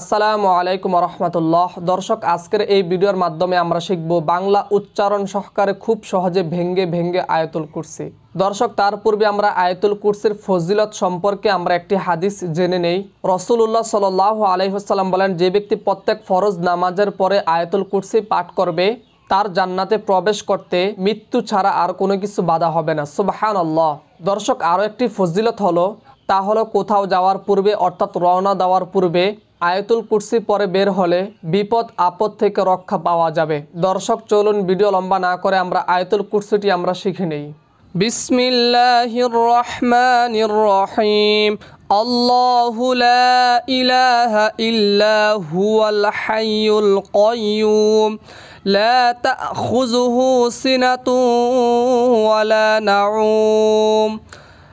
আসসালামু আলাইকুম রহমতুল্লাহ দর্শক আজকের এই ভিডিওর মাধ্যমে আমরা শিখব বাংলা উচ্চারণ সহকারে খুব সহজে ভেঙ্গে ভেঙ্গে আয়তুল কুরসি দর্শক তার পূর্বে আমরা আয়তুল কুরসির ফজিলত সম্পর্কে আমরা একটি হাদিস জেনে নেই রসুল্লাহ সাল আলহিহাসাল্লাম বলেন যে ব্যক্তি প্রত্যেক ফরজ নামাজের পরে আয়তুল কুরসি পাঠ করবে তার জান্নাতে প্রবেশ করতে মৃত্যু ছাড়া আর কোনো কিছু বাধা হবে না সুবাহান দর্শক আরও একটি ফজিলত হলো তা হলো কোথাও যাওয়ার পূর্বে অর্থাৎ রওনা দেওয়ার পূর্বে আয়তুল কুর্সি পরে বের হলে বিপদ আপদ থেকে রক্ষা পাওয়া যাবে দর্শক চলুন ভিডিও লম্বা না করে আমরা আয়তুল কুর্সিটি আমরা শিখে নেই বিসমিল্লাহির রহমানির রহিম আল্লাহু লা ইলাহা ইল্লা হুয়াল হাইয়ুল কাইয়ুম লা তাখুযুহু সিনাতুন ওয়ালা নাউম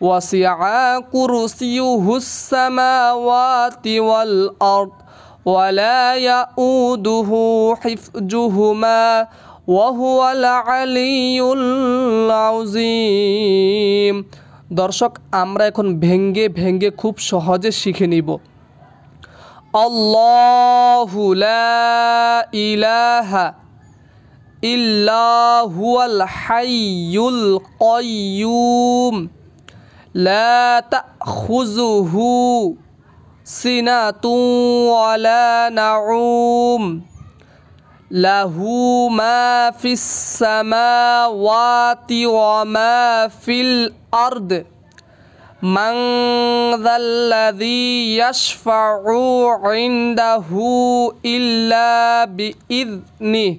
وَسِعَ كرسيه السَّمَاوَاتِ وَالْأَرْضَ وَلَا يَؤُودُهُ حِفْظُهُمَا وَهُوَ الْعَلِيُّ الْعَظِيمُ দর্শক আমরা এখন ভেঙ্গে ভেঙ্গে খুব সহজে শিখে নিব আল্লাহু লা ইলাহা ইল্লা হুয়াল হাইয়ুল কাইয়ুম لا تأخذه سنة ولا نعوم له ما في السماوات وما في الأرض من ذا الذي يشفع عنده إلا بإذنه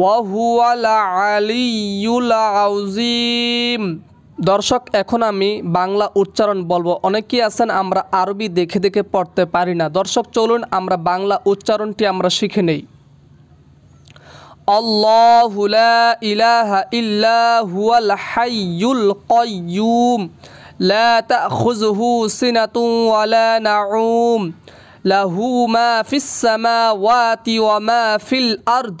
ওয়াহুয়াল আলিউল আউজিম দর্শক এখন আমি বাংলা উচ্চারণ বলবো অনেকেই আছেন আমরা আরবি দেখে দেখে পড়তে পারি না দর্শক চলুন আমরা বাংলা উচ্চারণটি আমরা শিখে নেই আল্লাহু লা ইলাহা ইল্লা হুয়াল হাইয়ুল কাইয়্যুম লা তাখুযুহু ওয়ালা নাউম লাহু মা ফিস সামাওয়াতি ওয়া মা ফিল আরদ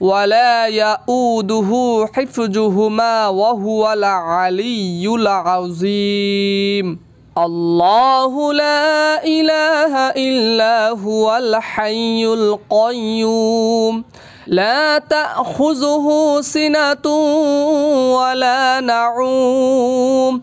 ولا يؤوده حفظهما وهو العلي العظيم الله لا إله إلا هو الحي القيوم لا تأخذه سنة ولا نعوم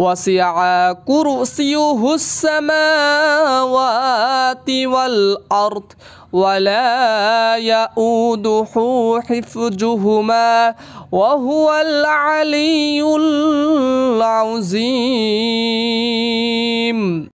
وسع كرسيه السماوات والأرض ولا يؤوده حفظهما وهو العلي العظيم